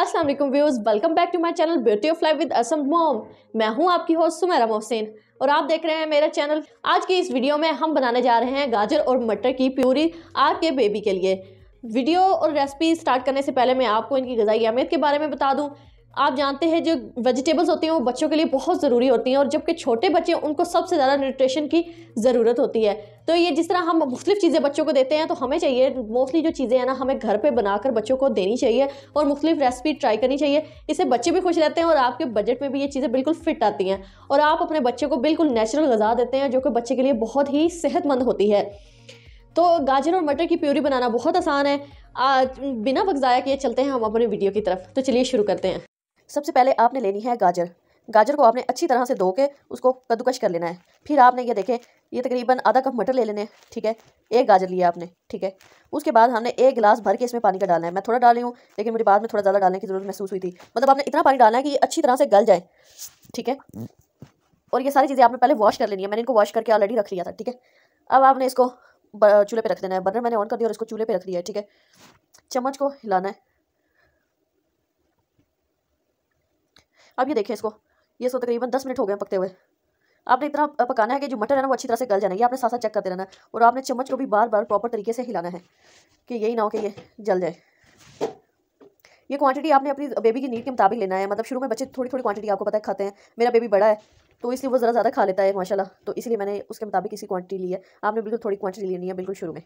असलम वालेकुम welcome back to my channel beauty of life with Assam mom मैं हूं आपकी होस्ट सुमेरा मोहसिन और आप देख रहे हैं मेरा चैनल आज की इस वीडियो में हम बनाने जा रहे हैं गाजर और मटर की प्यूरी आपके बेबी के लिए वीडियो और रेसिपी स्टार्ट करने से पहले मैं आपको इनकी गजाई अहमियत के बारे में बता दूं आप जानते हैं जो वेजिटेबल्स होती हैं वो बच्चों के लिए बहुत ज़रूरी होती हैं और जबकि छोटे बच्चे उनको सबसे ज़्यादा न्यूट्रिशन की ज़रूरत होती है तो ये जिस तरह हम मुख्तलिफ चीज़ें बच्चों को देते हैं तो हमें चाहिए मोस्टली जो चीज़ें हैं ना हमें घर पे बनाकर बच्चों को देनी चाहिए और मुख्तलिफ रेसिपी ट्राई करनी चाहिए इससे बच्चे भी खुश रहते हैं और आपके बजट में भी ये चीज़ें बिल्कुल फिट आती हैं और आप अपने बच्चे को बिल्कुल नेचुरल गज़ा देते हैं जो कि बच्चे के लिए बहुत ही सेहतमंद होती है तो गाजर और मटर की प्योरी बनाना बहुत आसान है बिना वक्त ज़ाया किए चलते हैं हम अपने वीडियो की तरफ तो चलिए शुरू करते हैं सबसे पहले आपने लेनी है गाजर गाजर को आपने अच्छी तरह से धो के उसको कद्दूकश कर लेना है फिर आपने ये देखें ये तकरीबन आधा कप मटर ले लेने हैं ठीक है एक गाजर लिया आपने ठीक है उसके बाद हमने एक गिलास भर के इसमें पानी का डालना है मैं थोड़ा डाली हूँ लेकिन मुझे बाद में थोड़ा ज़्यादा डालने की ज़रूरत महसूस हुई थी मतलब आपने इतना पानी डालना है कि ये अच्छी तरह से गल जाए ठीक है और ये सारी चीज़ें आपने पहले वॉश कर लेनी है मैंने इनको वॉश करके ऑलरेडी रख लिया था ठीक है अब आपने इसको चूल्हे पर रख देना है बर्नर मैंने ऑन कर दिया और इसको चूल्हे पर रख दिया है ठीक है चम्मच को हिलाना है अब ये देखिए इसको ये इसको तकरीबन दस मिनट हो गए पकते हुए आपने इतना पकाना है कि जो मटर है ना वो अच्छी तरह से गल जाना है ये आपने साथ साथ चेक करते रहना है और आपने चम्मच को भी बार बार प्रॉपर तरीके से हिलाना है कि यही ना हो कि ये जल जाए ये क्वांटिटी आपने अपनी बेबी की नीड के मुताबिक लेना है मतलब शुरू में बच्चे थोड़ी थोड़ी क्वांटिटी आपको पता है खाते हैं मेरा बेबी बड़ा है तो इसलिए वो ज़रा ज़्यादा खा लेता है माशाल्लाह तो इसलिए मैंने उसके मुताबिक इसी क्वांटिटी ली है आपने बिल्कुल थोड़ी क्वांटिटी लेनी है बिल्कुल शुरू में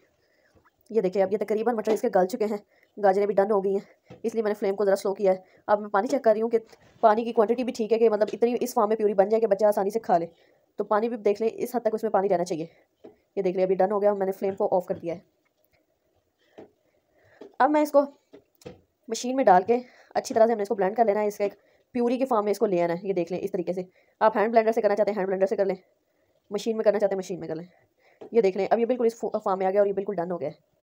ये देखिए अब ये तकरीबन मटर इसके गल चुके हैं गाजरें भी डन हो गई हैं इसलिए मैंने फ्लेम को ज़रा स्लो किया है अब मैं पानी चेक कर रही हूँ कि पानी की क्वांटिटी भी ठीक है कि मतलब इतनी इस फार्म में प्यूरी बन जाए कि बच्चा आसानी से खा ले तो पानी भी देख लें इस हद तक उसमें पानी रहना चाहिए ये देख लें अभी डन हो गया मैंने फ्लेम को ऑफ़ कर दिया है अब मैं इसको मशीन में डाल के अच्छी तरह से हमने इसको ब्लेंड कर लेना है इसका एक प्यूरी के फॉर्म में इसको ले आना है ये देख लें इस तरीके से आप हैंड ब्लेंडर से करना चाहते हैं हैंड ब्लेंडर से कर लें मशीन में करना चाहते हैं मशीन में कर लें ये देख लें अब ये बिल्कुल इस फॉर्म में आ गया और ये बिल्कुल डन हो गया है